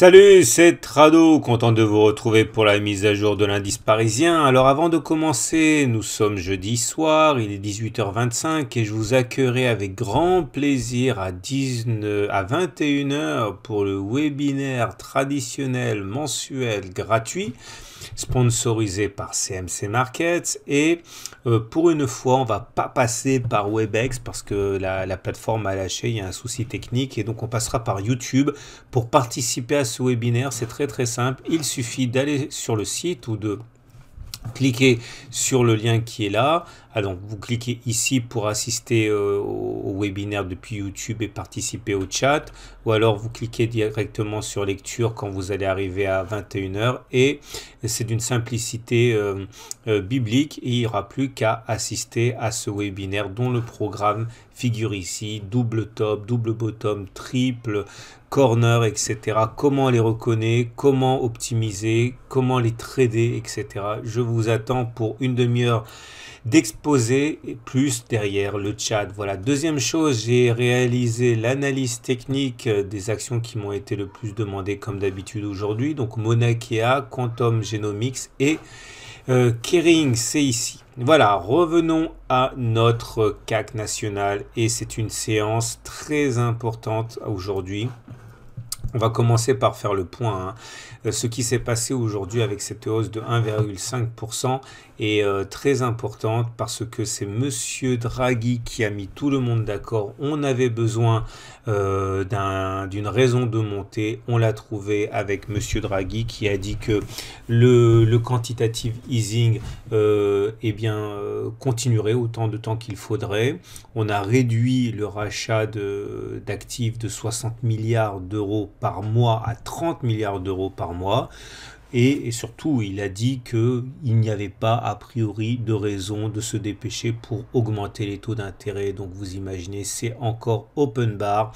Salut, c'est Trado, content de vous retrouver pour la mise à jour de l'indice parisien. Alors avant de commencer, nous sommes jeudi soir, il est 18h25 et je vous accueillerai avec grand plaisir à, 19, à 21h pour le webinaire traditionnel mensuel gratuit sponsorisé par CMC Markets et euh, pour une fois, on va pas passer par Webex parce que la, la, plateforme a lâché, il y a un souci technique et donc on passera par YouTube. Pour participer à ce webinaire, c'est très très simple. Il suffit d'aller sur le site ou de cliquer sur le lien qui est là, alors, ah, vous cliquez ici pour assister euh, au, webinaire depuis YouTube et participer au chat. Ou alors, vous cliquez directement sur lecture quand vous allez arriver à 21h. Et c'est d'une simplicité euh, euh, biblique. il n'y aura plus qu'à assister à ce webinaire dont le programme figure ici. Double top, double bottom, triple corner, etc. Comment les reconnaître, comment optimiser, comment les trader, etc. Je vous attends pour une demi-heure d'expérience poser plus derrière le chat. Voilà, deuxième chose, j'ai réalisé l'analyse technique euh, des actions qui m'ont été le plus demandées comme d'habitude aujourd'hui. Donc Monakea, Quantum Genomics et euh, Kering, c'est ici. Voilà, revenons à notre CAC national et c'est une séance très importante aujourd'hui. On va commencer par faire le point. Hein. Euh, ce qui s'est passé aujourd'hui avec cette hausse de 1,5% est euh, très importante parce que c'est Monsieur Draghi qui a mis tout le monde d'accord. On avait besoin euh, d'une raison de monter. On l'a trouvé avec Monsieur Draghi qui a dit que le, quantitative easing eh bien, continuerait autant de temps qu'il faudrait. On a réduit le rachat d'actifs de 60 milliards d'euros par mois à 30 milliards d'euros par mois. Et, surtout, il a dit qu'il n'y avait pas a priori de raison de se dépêcher pour augmenter les taux d'intérêt. Donc vous imaginez, c'est encore open bar.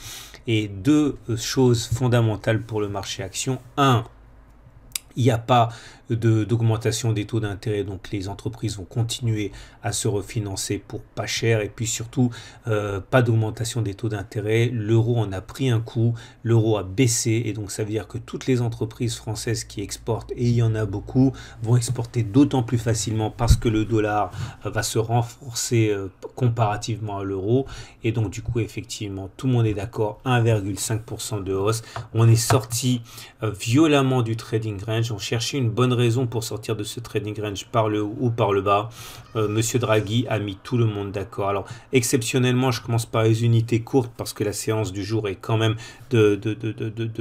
Et deux euh, choses fondamentales pour le marché action. Un, il n'y a pas d'augmentation des taux d'intérêt. Donc les entreprises vont continuer à se refinancer pour pas cher et puis surtout euh, pas d'augmentation des taux d'intérêt. L'euro en a pris un coup, l'euro a baissé et donc ça veut dire que toutes les entreprises françaises qui exportent, et il y en a beaucoup, vont exporter d'autant plus facilement parce que le dollar va se renforcer euh, comparativement à l'euro. Et donc du coup effectivement tout le monde est d'accord, 1,5% de hausse. On est sorti euh, violemment du trading range, on cherchait une bonne Raison pour sortir de ce trading range par le haut ou par le bas. Euh, Monsieur Draghi a mis tout le monde d'accord. Alors, exceptionnellement, je commence par les unités courtes parce que la séance du jour est quand même de,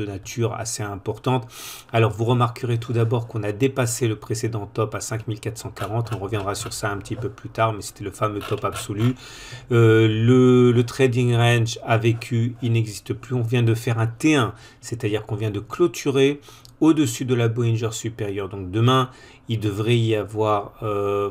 nature assez importante. Alors, vous remarquerez tout d'abord qu'on a dépassé le précédent top à 5440. On reviendra sur ça un petit peu plus tard, mais c'était le fameux top absolu. Euh, le trading range a vécu, il n'existe plus. On vient de faire un T1, c'est-à-dire qu'on vient de clôturer au-dessus de la Bollinger supérieure. Donc demain, il devrait y avoir euh,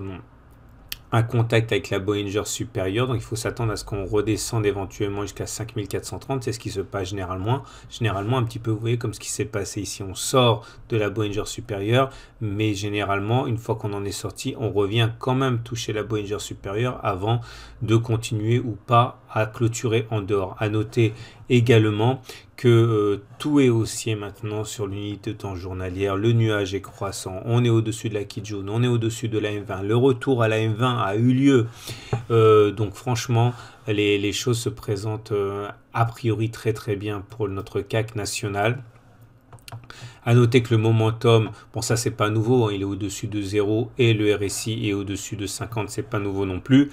un contact avec la Bollinger supérieure. Donc il faut s'attendre à ce qu'on redescende éventuellement jusqu'à 5430. C'est ce qui se passe généralement. Généralement, un petit peu, vous voyez, comme ce qui s'est passé ici. On sort de la Bollinger supérieure, mais généralement, une fois qu'on en est sorti, on revient quand même toucher la Bollinger supérieure avant de continuer ou pas à clôturer en dehors. À noter également que euh, tout est haussier maintenant sur l'unité de temps journalière, le nuage est croissant, on est au-dessus de la Kijun, on est au-dessus de la M20, le retour à la M20 a eu lieu, euh, donc franchement les, choses se présentent euh, a priori très très bien pour notre CAC national. A noter que le momentum, bon ça c'est pas nouveau, hein, il est au-dessus de 0 et le RSI est au-dessus de 50, c'est pas nouveau non plus.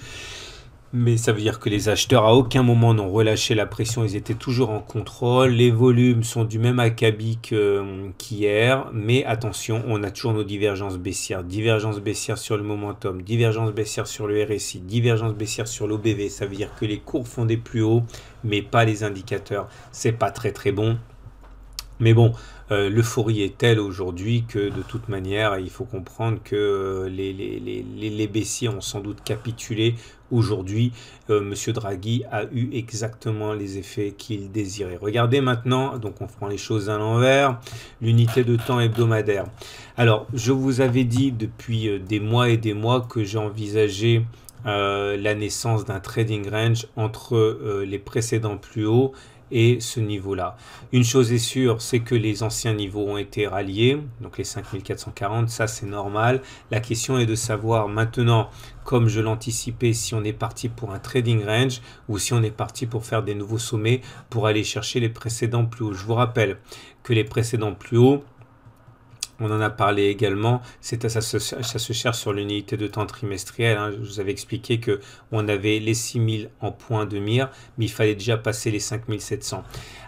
Mais ça veut dire que les acheteurs à aucun moment n'ont relâché la pression, ils étaient toujours en contrôle, les volumes sont du même acabit hum, qu'hier, mais attention, on a toujours nos divergences baissières, divergences baissières sur le momentum, divergences baissières sur le RSI, divergences baissières sur l'OBV, ça veut dire que les cours font des plus hauts, mais pas les indicateurs, c'est pas très très bon, mais bon, euh, l'euphorie est telle aujourd'hui que de toute manière, il faut comprendre que euh, les, les, baissiers ont sans doute capitulé aujourd'hui. M. Euh, Monsieur Draghi a eu exactement les effets qu'il désirait. Regardez maintenant, donc on prend les choses à l'envers, l'unité de temps hebdomadaire. Alors, je vous avais dit depuis des mois et des mois que j'ai envisagé la naissance d'un trading range entre les précédents plus hauts et ce niveau-là. Une chose est sûre, c'est que les anciens niveaux ont été ralliés, donc les 5440, ça c'est normal. La question est de savoir maintenant, comme je l'anticipais, si on est parti pour un trading range ou si on est parti pour faire des nouveaux sommets pour aller chercher les précédents plus hauts. Je vous rappelle que les précédents plus hauts, on en a parlé également. C'est ça, se, ça se cherche sur l'unité de temps trimestriel. Hein. Je vous avais expliqué que on avait les 6000 en point de mire, mais il fallait déjà passer les 5700.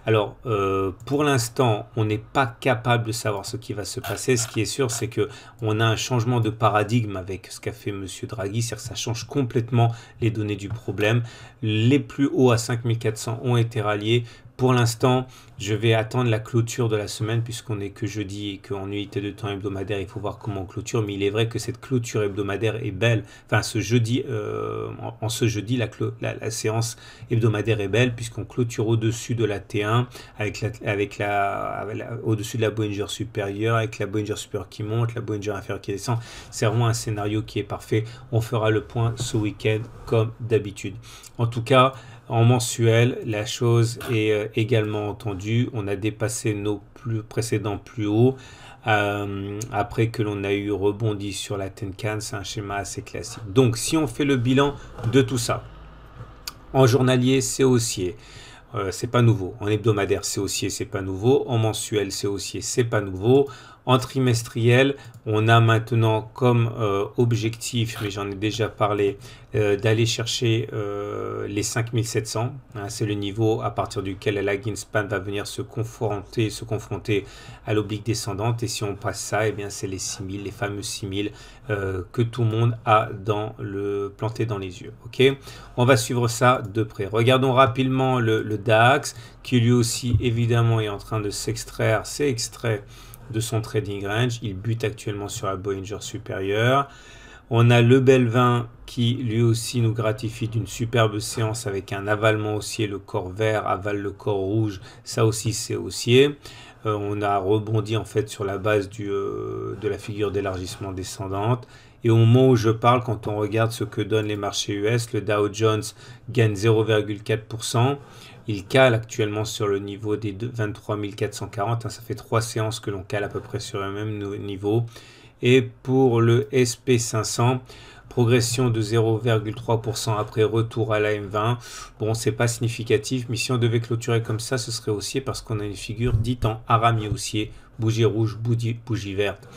Alors, euh, pour l'instant, on n'est pas capable de savoir ce qui va se passer. Ce qui est sûr, c'est que on a un changement de paradigme avec ce qu'a fait M. Draghi. C'est-à-dire que ça change complètement les données du problème. Les plus hauts à 5400 ont été ralliés pour l'instant, je vais attendre la clôture de la semaine puisqu'on n'est que jeudi et qu'en unité de temps hebdomadaire, il faut voir comment on clôture. Mais il est vrai que cette clôture hebdomadaire est belle. Enfin, ce jeudi, euh, en, ce jeudi, la, séance hebdomadaire est belle puisqu'on clôture au-dessus de la T1 avec la, avec la, au-dessus de la Bollinger supérieure, avec la Bollinger supérieure qui monte, la Bollinger inférieure qui descend. C'est vraiment un scénario qui est parfait. On fera le point ce week-end comme d'habitude. En tout cas. En mensuel, la chose est euh, également entendue. On a dépassé nos plus précédents plus hauts. Euh, après que l'on a eu rebondi sur la Tenkan, c'est un schéma assez classique. Donc si on fait le bilan de tout ça, en journalier c'est haussier, euh, c'est pas nouveau. En hebdomadaire c'est haussier, c'est pas nouveau. En mensuel c'est haussier, c'est pas nouveau. En trimestriel, on a maintenant comme euh, objectif, mais j'en ai déjà parlé, euh, d'aller chercher euh, les 5700. Hein, c'est le niveau à partir duquel la Ginspan va venir se confronter, se confronter à l'oblique descendante. Et si on passe ça, et eh bien c'est les 6000, les fameux 6000 que tout le monde a dans le, planté dans les yeux. Ok, on va suivre ça de près. Regardons rapidement le, le DAX qui lui aussi évidemment est en train de s'extraire. C'est extrait de son trading range. Il bute actuellement sur la boeinger supérieure On a le Belvin qui lui aussi nous gratifie d'une superbe séance avec un avalement haussier. Le corps vert avale le corps rouge. Ça aussi c'est haussier. Euh, on a rebondi en fait sur la base euh, de la figure d'élargissement descendante. Et au moment où je parle, quand on regarde ce que donnent les marchés US, le Dow Jones gagne 0,4%, il cale actuellement sur le niveau des 23 440. Hein, ça fait trois séances que l'on cale à peu près sur le même niveau. Et pour le SP500, progression de 0,3% après retour à la M20. Bon, c'est pas significatif, mais si on devait clôturer comme ça, ce serait haussier parce qu'on a une figure dite en harami haussier, bougie rouge, bougie verte.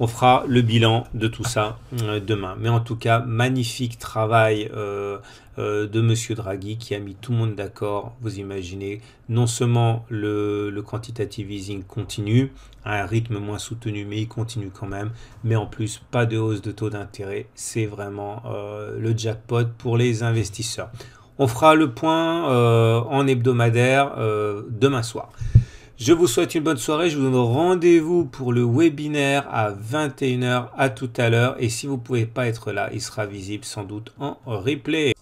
On fera le bilan de tout ça euh, demain. Mais en tout cas, magnifique travail euh, euh, de Monsieur Draghi qui a mis tout le monde d'accord. Vous imaginez, non seulement le quantitative easing continue à un rythme moins soutenu, mais il continue quand même. Mais en plus, pas de hausse de taux d'intérêt. C'est vraiment le jackpot pour les investisseurs. On fera le point en hebdomadaire demain soir. Je vous souhaite une bonne soirée. Je vous donne rendez-vous pour le webinaire à 21h à tout à l'heure. Et si vous ne pouvez pas être là, il sera visible sans doute en replay.